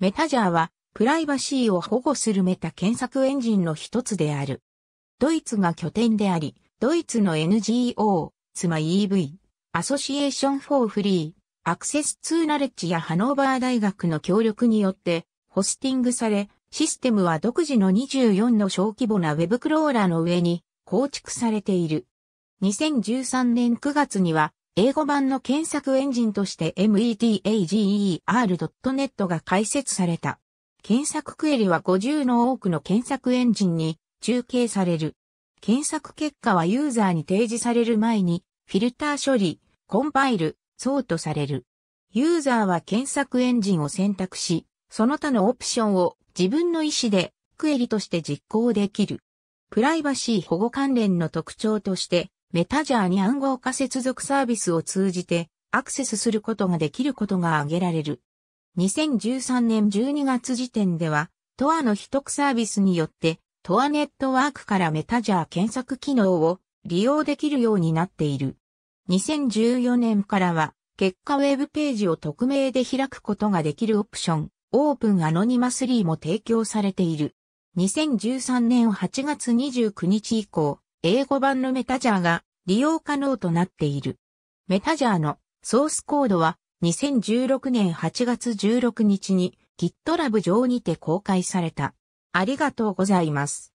メタジャーは、プライバシーを保護するメタ検索エンジンの一つである。ドイツが拠点であり、ドイツの NGO、つま EV、アソシエーション・フォー・フリー、アクセス・ツー・ナレッジやハノーバー大学の協力によって、ホスティングされ、システムは独自の24の小規模なウェブクローラーの上に構築されている。2013年9月には英語版の検索エンジンとして metager.net が開設された。検索クエリは50の多くの検索エンジンに中継される。検索結果はユーザーに提示される前にフィルター処理、コンパイル、ソートされる。ユーザーは検索エンジンを選択し、その他のオプションを自分の意思でクエリとして実行できる。プライバシー保護関連の特徴として、メタジャーに暗号化接続サービスを通じてアクセスすることができることが挙げられる。2013年12月時点では、トアの秘匿サービスによって、トアネットワークからメタジャー検索機能を利用できるようになっている。2014年からは、結果ウェブページを匿名で開くことができるオプション、オープンアノニマスリーも提供されている。2013年8月29日以降、英語版のメタジャーが利用可能となっている。メタジャーのソースコードは2016年8月16日に GitLab 上にて公開された。ありがとうございます。